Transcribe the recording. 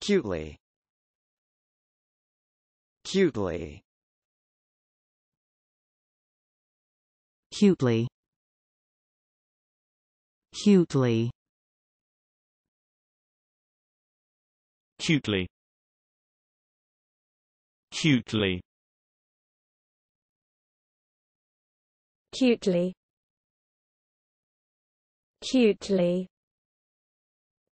Cutely. Cutely. Cutely. Cutely. Cutely. Cutely. Cutely. Cutely.